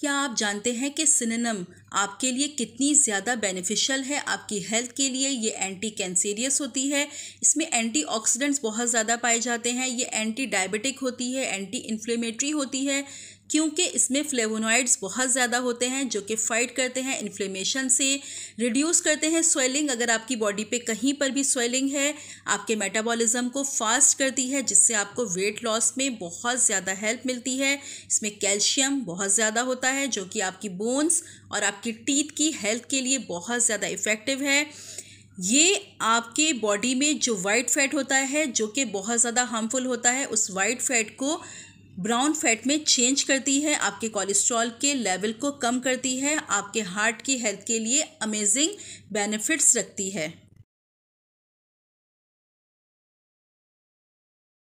क्या आप जानते हैं कि सिनेम आपके लिए कितनी ज़्यादा बेनिफिशियल है आपकी हेल्थ के लिए ये एंटी कैंसेरियस होती है इसमें एंटीऑक्सीडेंट्स बहुत ज़्यादा पाए जाते हैं ये एंटी डायबिटिक होती है एंटी इन्फ्लेमेटरी होती है क्योंकि इसमें फ्लेवोनॉइड्स बहुत ज़्यादा होते हैं जो कि फ़ाइट करते हैं इन्फ्लेमेशन से रिड्यूस करते हैं स्वेलिंग अगर आपकी बॉडी पे कहीं पर भी स्वेलिंग है आपके मेटाबॉलिज्म को फास्ट करती है जिससे आपको वेट लॉस में बहुत ज़्यादा हेल्प मिलती है इसमें कैल्शियम बहुत ज़्यादा होता है जो कि आपकी बोन्स और आपकी आपके टीथ की हेल्थ के लिए बहुत ज़्यादा इफ़ेक्टिव है ये आपके बॉडी में जो वाइट फैट होता है जो कि बहुत ज़्यादा हार्मफुल होता है उस वाइट फैट को ब्राउन फैट में चेंज करती है आपके कोलेस्ट्रॉल के लेवल को कम करती है आपके हार्ट की हेल्थ के लिए अमेजिंग बेनिफिट्स रखती है